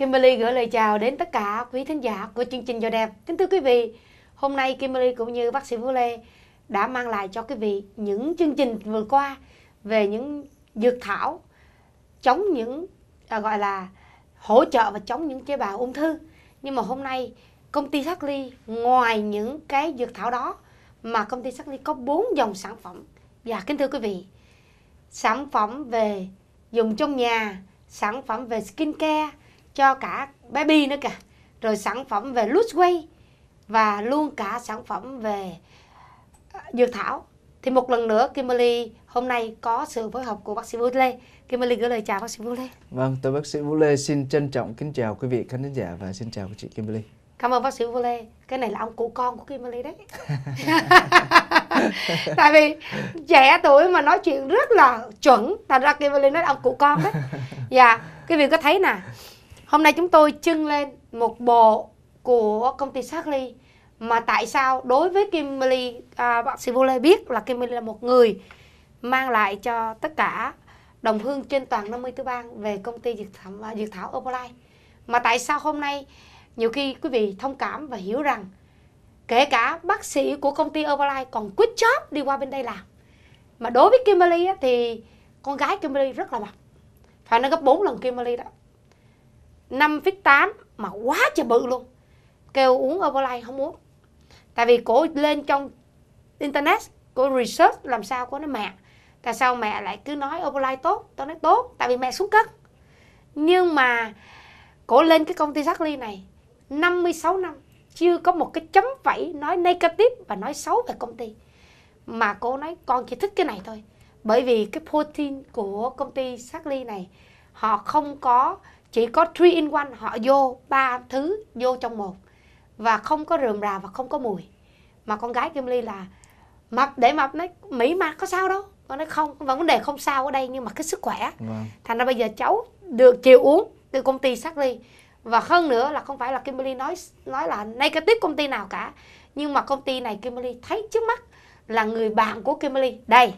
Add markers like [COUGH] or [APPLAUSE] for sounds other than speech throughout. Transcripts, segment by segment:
Kimberly gửi lời chào đến tất cả quý thính giả của chương trình Do Đẹp. Kính thưa quý vị, hôm nay Kimberly cũng như bác sĩ Vũ Lê đã mang lại cho quý vị những chương trình vừa qua về những dược thảo chống những à, gọi là hỗ trợ và chống những tế bào ung thư. Nhưng mà hôm nay công ty Sắc Ly ngoài những cái dược thảo đó mà công ty Sắc Ly có bốn dòng sản phẩm. Và dạ, kính thưa quý vị, sản phẩm về dùng trong nhà, sản phẩm về skin care cho cả baby nữa cả rồi sản phẩm về weight và luôn cả sản phẩm về ờ, dược thảo thì một lần nữa Kimberly hôm nay có sự phối hợp của bác sĩ Vũ Lê Kimberly gửi lời chào bác sĩ Vũ Lê vâng tôi bác sĩ Vũ Lê xin trân trọng kính chào quý vị khán giả và xin chào chị Kimberly cảm ơn bác sĩ Vũ Lê cái này là ông cụ con của Kimberly đấy [LAUGHS] tại vì trẻ tuổi mà nói chuyện rất là chuẩn thành ra Kimberly nói ông cụ con đấy dạ quý vị có thấy nè Hôm nay chúng tôi trưng lên một bộ của công ty Sarkley mà tại sao đối với Kimberly à, bác sĩ Vole biết là Kimberly là một người mang lại cho tất cả đồng hương trên toàn 54 bang về công ty dược thảo, à, dược thảo Herbalife. Mà tại sao hôm nay nhiều khi quý vị thông cảm và hiểu rằng kể cả bác sĩ của công ty Herbalife còn quit job đi qua bên đây làm. Mà đối với Kimberly á, thì con gái Kimberly rất là mập. Phải nó gấp 4 lần Kimberly đó. 5 phít 8 mà quá trời bự luôn kêu uống Herbalife không uống tại vì cổ lên trong internet cổ research làm sao có nó mẹ tại sao mẹ lại cứ nói Herbalife tốt tao nói tốt tại vì mẹ xuống cất nhưng mà cổ lên cái công ty Sackley này 56 năm chưa có một cái chấm phẩy nói negative và nói xấu về công ty mà cô nói con chỉ thích cái này thôi bởi vì cái protein của công ty Sackley này họ không có chỉ có 3 in one họ vô ba thứ vô trong một và không có rườm rà và không có mùi mà con gái Kim Ly là mập để mập nói mỹ mà có sao đâu con nói không vấn đề không sao ở đây nhưng mà cái sức khỏe vâng. thành ra bây giờ cháu được chịu uống từ công ty sắc ly và hơn nữa là không phải là Kimberly nói nói là nay cái tiếp công ty nào cả nhưng mà công ty này Kimberly thấy trước mắt là người bạn của Kimberly đây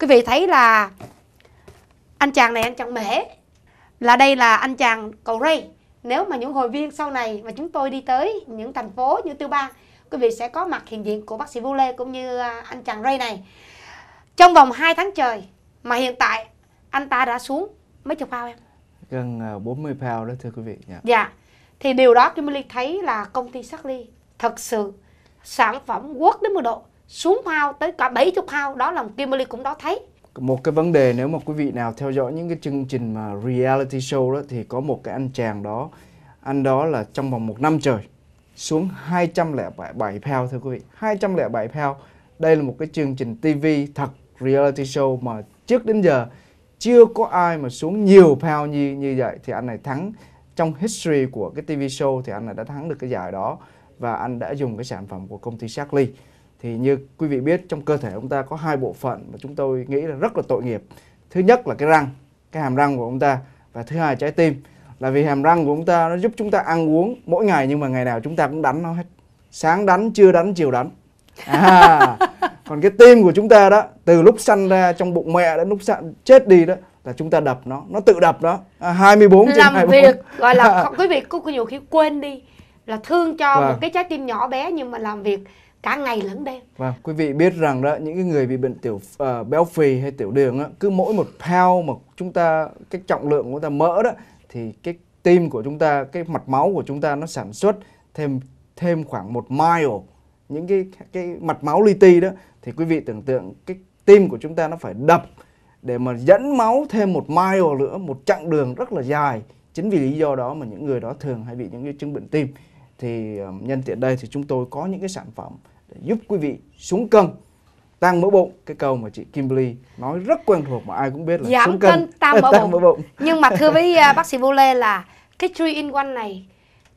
quý vị thấy là anh chàng này anh chàng mễ là đây là anh chàng cậu Ray nếu mà những hội viên sau này mà chúng tôi đi tới những thành phố như tiêu bang quý vị sẽ có mặt hiện diện của bác sĩ Vu Lê cũng như à, anh chàng Ray này trong vòng 2 tháng trời mà hiện tại anh ta đã xuống mấy chục pound em gần 40 à, pound đó thưa quý vị yeah. dạ thì điều đó Kim Ly thấy là công ty Sackley thật sự sản phẩm quốc đến mức độ xuống pound tới cả 70 pound đó là Kim Ly cũng đó thấy một cái vấn đề nếu mà quý vị nào theo dõi những cái chương trình mà reality show đó thì có một cái anh chàng đó anh đó là trong vòng một năm trời xuống 207 pound thưa quý vị 207 pound đây là một cái chương trình TV thật reality show mà trước đến giờ chưa có ai mà xuống nhiều pound như như vậy thì anh này thắng trong history của cái TV show thì anh này đã thắng được cái giải đó và anh đã dùng cái sản phẩm của công ty Shackley thì như quý vị biết trong cơ thể chúng ta có hai bộ phận mà chúng tôi nghĩ là rất là tội nghiệp thứ nhất là cái răng cái hàm răng của chúng ta và thứ hai trái tim là vì hàm răng của chúng ta nó giúp chúng ta ăn uống mỗi ngày nhưng mà ngày nào chúng ta cũng đánh nó hết sáng đánh trưa đánh chiều đánh à, [LAUGHS] còn cái tim của chúng ta đó từ lúc sanh ra trong bụng mẹ đến lúc chết đi đó là chúng ta đập nó nó tự đập đó à, 24 trên làm 24. việc gọi là à. [LAUGHS] quý vị có nhiều khi quên đi là thương cho vâng. một cái trái tim nhỏ bé nhưng mà làm việc cả ngày lẫn đêm. Và vâng, quý vị biết rằng đó những cái người bị bệnh tiểu uh, béo phì hay tiểu đường á, cứ mỗi một pound mà chúng ta cái trọng lượng của chúng ta mỡ đó thì cái tim của chúng ta, cái mạch máu của chúng ta nó sản xuất thêm thêm khoảng một mile những cái cái mạch máu li ti đó thì quý vị tưởng tượng cái tim của chúng ta nó phải đập để mà dẫn máu thêm một mile nữa, một chặng đường rất là dài. Chính vì lý do đó mà những người đó thường hay bị những cái chứng bệnh tim. Thì ờ, nhân tiện đây thì chúng tôi có những cái sản phẩm để giúp quý vị xuống cân tăng mỡ bụng cái câu mà chị Kimberly nói rất quen thuộc mà ai cũng biết là giảm xuống cân, cân tăng, mỡ, [LAUGHS] tăng mỡ bụng nhưng mà thưa với à, [LAUGHS] bác sĩ vô lê là cái three in one này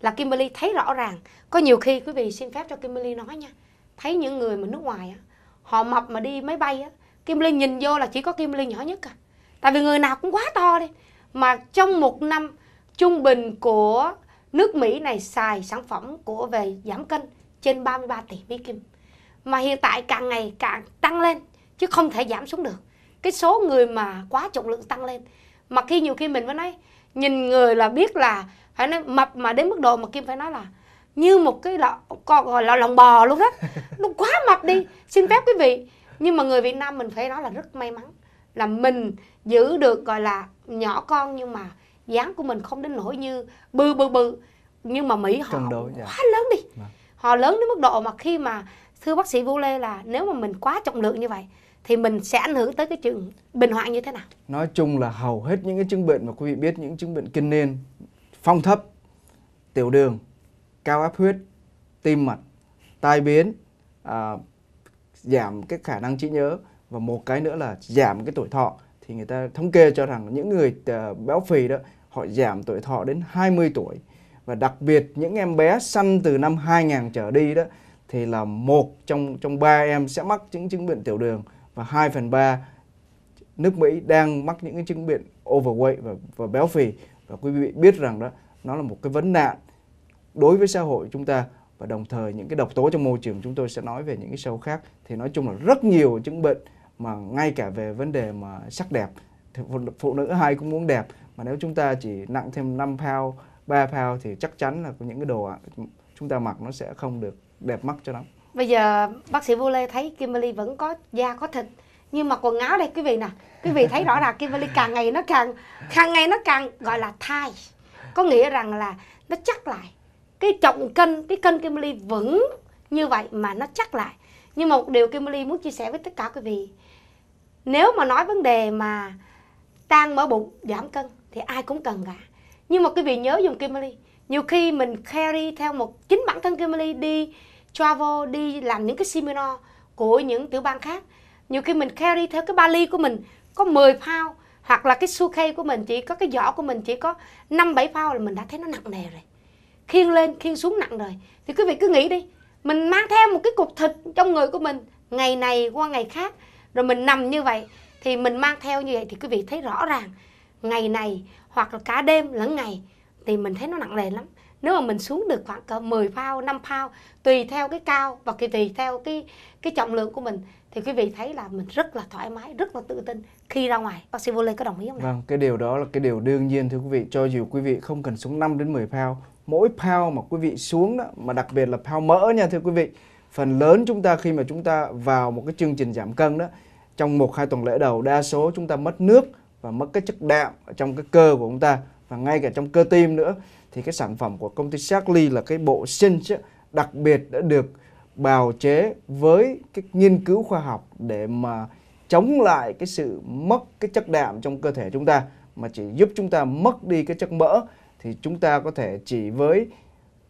là Kimberly thấy rõ ràng có nhiều khi quý vị xin phép cho Kimberly nói nha thấy những người mà nước ngoài á, họ mập mà đi máy bay á Kimberly nhìn vô là chỉ có Kimberly nhỏ nhất à tại vì người nào cũng quá to đi mà trong một năm trung bình của nước Mỹ này xài sản phẩm của về giảm cân trên 33 tỷ Mỹ Kim mà hiện tại càng ngày càng tăng lên chứ không thể giảm xuống được cái số người mà quá trọng lượng tăng lên mà khi nhiều khi mình mới nói nhìn người là biết là phải nói mập mà đến mức độ mà Kim phải nói là như một cái lọ con gọi là lòng bò luôn á, [LAUGHS] nó quá mập đi xin phép quý vị nhưng mà người Việt Nam mình phải nói là rất may mắn là mình giữ được gọi là nhỏ con nhưng mà dáng của mình không đến nỗi như bư bư bư nhưng mà Mỹ họ Cân dạ. quá lớn đi vâng họ lớn đến mức độ mà khi mà thưa bác sĩ Vũ Lê là nếu mà mình quá trọng lượng như vậy thì mình sẽ ảnh hưởng tới cái chuyện bệnh hoạn như thế nào? Nói chung là hầu hết những cái chứng bệnh mà quý vị biết những chứng bệnh kinh niên, phong thấp, tiểu đường, cao áp huyết, tim mạch, tai biến, à, giảm cái khả năng trí nhớ và một cái nữa là giảm cái tuổi thọ thì người ta thống kê cho rằng những người à, béo phì đó họ giảm tuổi thọ đến 20 tuổi và đặc biệt những em bé sanh từ năm 2000 trở đi đó thì là một trong trong ba em sẽ mắc những chứng bệnh tiểu đường và 2 phần 3 nước Mỹ đang mắc những cái chứng bệnh overweight và, và béo phì và quý vị biết rằng đó nó là một cái vấn nạn đối với xã hội chúng ta và đồng thời những cái độc tố trong môi trường chúng tôi sẽ nói về những cái sâu khác thì nói chung là rất nhiều chứng bệnh mà ngay cả về vấn đề mà sắc đẹp thì phụ nữ ai cũng muốn đẹp mà nếu chúng ta chỉ nặng thêm 5 pound 3 pound thì chắc chắn là những cái đồ chúng ta mặc nó sẽ không được đẹp mắt cho lắm bây giờ bác sĩ vô lê thấy Kimberly vẫn có da có thịt nhưng mà quần áo đây quý vị nè quý vị thấy rõ ràng Kimberly càng ngày nó càng càng ngày nó càng gọi là thai có nghĩa rằng là nó chắc lại cái trọng cân cái cân Kimberly vẫn như vậy mà nó chắc lại nhưng một điều Kimberly muốn chia sẻ với tất cả quý vị nếu mà nói vấn đề mà tan mỡ bụng giảm cân thì ai cũng cần cả nhưng mà quý vị nhớ dùng Kimberly nhiều khi mình carry theo một chính bản thân Kimberly đi travel đi làm những cái seminar của những tiểu bang khác nhiều khi mình carry theo cái ba ly của mình có 10 pound hoặc là cái suitcase của mình chỉ có cái giỏ của mình chỉ có 5 7 pound là mình đã thấy nó nặng nề rồi. Khiêng lên, khiêng xuống nặng rồi. Thì quý vị cứ nghĩ đi, mình mang theo một cái cục thịt trong người của mình ngày này qua ngày khác rồi mình nằm như vậy thì mình mang theo như vậy thì quý vị thấy rõ ràng ngày này hoặc là cả đêm lẫn ngày thì mình thấy nó nặng nề lắm nếu mà mình xuống được khoảng cỡ 10 phao 5 phao tùy theo cái cao và cái tùy theo cái cái trọng lượng của mình thì quý vị thấy là mình rất là thoải mái rất là tự tin khi ra ngoài bác sĩ vô lê có đồng ý không vâng cái điều đó là cái điều đương nhiên thưa quý vị cho dù quý vị không cần xuống 5 đến 10 phao mỗi pound mà quý vị xuống đó mà đặc biệt là pound mỡ nha thưa quý vị phần lớn chúng ta khi mà chúng ta vào một cái chương trình giảm cân đó trong một hai tuần lễ đầu đa số chúng ta mất nước và mất cái chất đạm ở trong cái cơ của chúng ta và ngay cả trong cơ tim nữa thì cái sản phẩm của công ty Shackley là cái bộ Cinch đặc biệt đã được bào chế với cái nghiên cứu khoa học để mà chống lại cái sự mất cái chất đạm trong cơ thể chúng ta mà chỉ giúp chúng ta mất đi cái chất mỡ thì chúng ta có thể chỉ với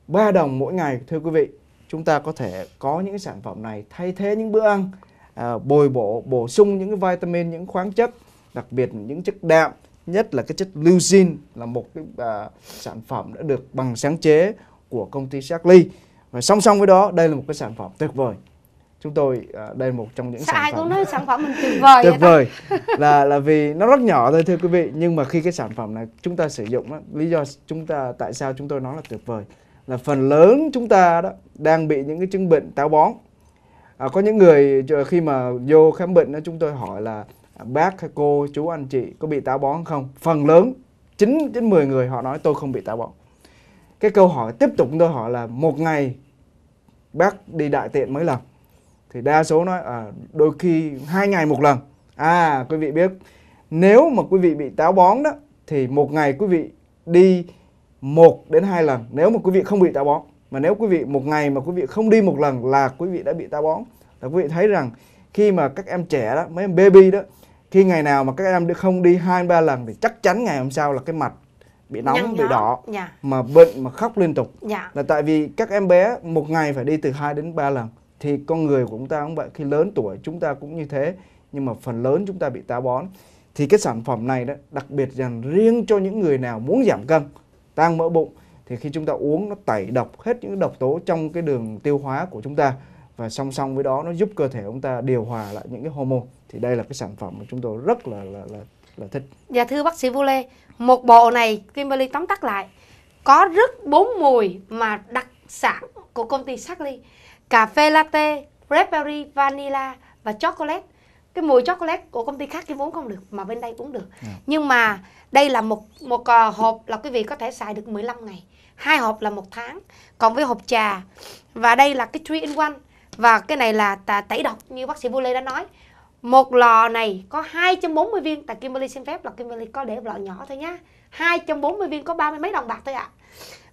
3 đồng mỗi ngày thưa quý vị chúng ta có thể có những sản phẩm này thay thế những bữa ăn à, bồi bổ bổ sung những cái vitamin những khoáng chất đặc biệt những chất đạm nhất là cái chất leucine là một cái à, sản phẩm đã được bằng sáng chế của công ty Shaklee và song song với đó đây là một cái sản phẩm tuyệt vời chúng tôi à, đây là một trong những Sao sản ai phẩm cũng nói sản phẩm mình tuyệt vời tuyệt vời là là vì nó rất nhỏ thôi thưa quý vị nhưng mà khi cái sản phẩm này chúng ta sử dụng đó, lý do chúng ta tại sao chúng tôi nói là tuyệt vời là phần lớn chúng ta đó đang bị những cái chứng bệnh táo bón à, có những người khi mà vô khám bệnh đó, chúng tôi hỏi là bác hay cô chú anh chị có bị táo bón không phần lớn 9 đến 10 người họ nói tôi không bị táo bón cái câu hỏi tiếp tục tôi hỏi là một ngày bác đi đại tiện mấy lần thì đa số nói à, đôi khi hai ngày một lần à quý vị biết nếu mà quý vị bị táo bón đó thì một ngày quý vị đi một đến hai lần nếu mà quý vị không bị táo bón mà nếu quý vị một ngày mà quý vị không đi một lần là quý vị đã bị táo bón là quý vị thấy rằng khi mà các em trẻ đó mấy em baby đó khi ngày nào mà các em không đi hai ba lần thì chắc chắn ngày hôm sau là cái mặt bị nóng bị đỏ dạ. mà bệnh mà khóc liên tục dạ. là tại vì các em bé một ngày phải đi từ 2 đến 3 lần thì con người của chúng ta cũng vậy khi lớn tuổi chúng ta cũng như thế nhưng mà phần lớn chúng ta bị táo bón thì cái sản phẩm này đó đặc biệt dành riêng cho những người nào muốn giảm cân tăng mỡ bụng thì khi chúng ta uống nó tẩy độc hết những độc tố trong cái đường tiêu hóa của chúng ta và song song với đó nó giúp cơ thể chúng ta điều hòa lại những cái hormone thì đây là cái sản phẩm mà chúng tôi rất là là là, là thích. Dạ thưa bác sĩ Vũ Lê, một bộ này Kimberly tóm tắt lại có rất bốn mùi mà đặc sản của công ty Sackley cà phê latte, raspberry, vanilla và chocolate cái mùi chocolate của công ty khác kia vốn không được mà bên đây cũng được. Yeah. Dạ. Nhưng mà đây là một một ờ, hộp là quý vị có thể xài được 15 ngày, hai hộp là một tháng. Còn với hộp trà và đây là cái 3 in one và cái này là tẩy độc như bác sĩ Vô Lê đã nói một lò này có 240 viên tại Kimberly xin phép là Kimberly có để lọ nhỏ thôi nhá 240 viên có ba mươi mấy đồng bạc thôi ạ à.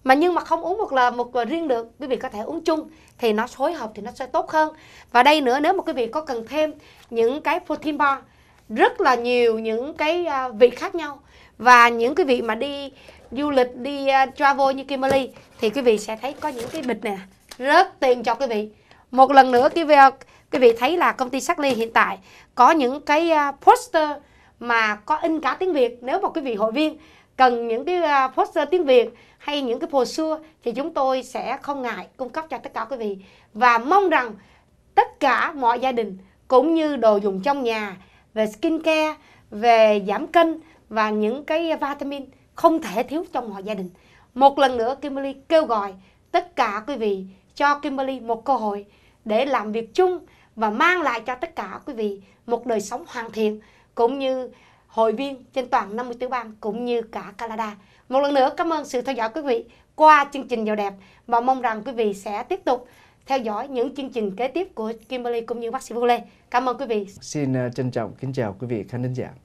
mà nhưng mà không uống một lò một lò riêng được quý vị có thể uống chung thì nó phối hợp thì nó sẽ tốt hơn và đây nữa nếu mà quý vị có cần thêm những cái protein bar rất là nhiều những cái à, vị khác nhau và những quý vị mà đi du lịch đi à, travel như Kimberly thì quý vị sẽ thấy có những cái bịch nè rất tiện cho quý vị một lần nữa quý vị quý vị thấy là công ty Sắc Ly hiện tại có những cái à, poster mà có in cả tiếng Việt nếu mà quý vị hội viên cần những cái à, poster tiếng Việt hay những cái brochure thì chúng tôi sẽ không ngại cung cấp cho tất cả quý vị và mong rằng tất cả mọi gia đình cũng như đồ dùng trong nhà về skin care về giảm cân và những cái vitamin không thể thiếu trong mọi gia đình một lần nữa Kimberly kêu gọi tất cả quý vị cho Kimberly một cơ hội để làm việc chung và mang lại cho tất cả quý vị một đời sống hoàn thiện cũng như hội viên trên toàn tiểu bang cũng như cả Canada. Một lần nữa cảm ơn sự theo dõi quý vị qua chương trình Giàu Đẹp và mong rằng quý vị sẽ tiếp tục theo dõi những chương trình kế tiếp của Kimberly cũng như bác sĩ Vô Lê. Cảm ơn quý vị. Xin ờ, trân trọng kính chào quý vị khán thính giả.